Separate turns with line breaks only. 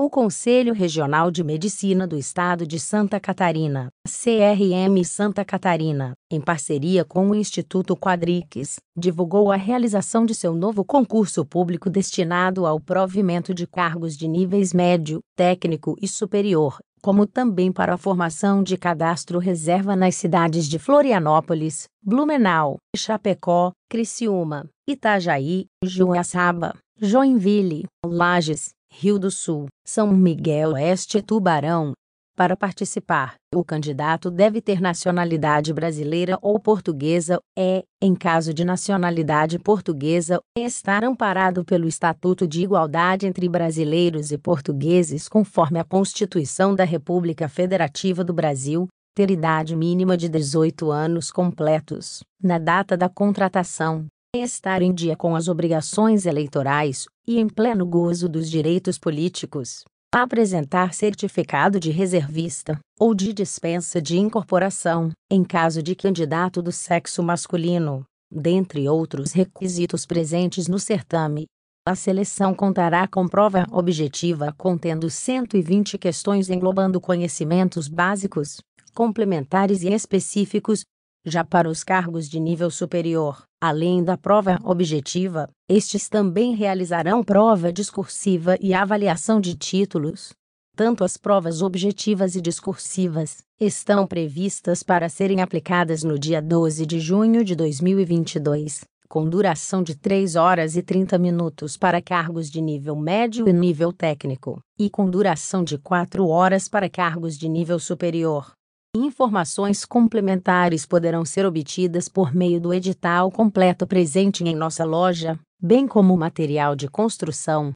O Conselho Regional de Medicina do Estado de Santa Catarina, CRM Santa Catarina, em parceria com o Instituto Quadrix, divulgou a realização de seu novo concurso público destinado ao provimento de cargos de níveis médio, técnico e superior, como também para a formação de cadastro reserva nas cidades de Florianópolis, Blumenau, Chapecó, Criciúma, Itajaí, Joaçaba, Joinville, Lages, Rio do Sul, São Miguel Oeste e Tubarão. Para participar, o candidato deve ter nacionalidade brasileira ou portuguesa, é, em caso de nacionalidade portuguesa, estar amparado pelo Estatuto de Igualdade entre Brasileiros e Portugueses conforme a Constituição da República Federativa do Brasil, ter idade mínima de 18 anos completos, na data da contratação, estar em dia com as obrigações eleitorais e em pleno gozo dos direitos políticos, apresentar certificado de reservista ou de dispensa de incorporação, em caso de candidato do sexo masculino, dentre outros requisitos presentes no certame. A seleção contará com prova objetiva contendo 120 questões englobando conhecimentos básicos, complementares e específicos já para os cargos de nível superior, além da prova objetiva, estes também realizarão prova discursiva e avaliação de títulos. Tanto as provas objetivas e discursivas estão previstas para serem aplicadas no dia 12 de junho de 2022, com duração de 3 horas e 30 minutos para cargos de nível médio e nível técnico, e com duração de 4 horas para cargos de nível superior. Informações complementares poderão ser obtidas por meio do edital completo presente em nossa loja, bem como material de construção,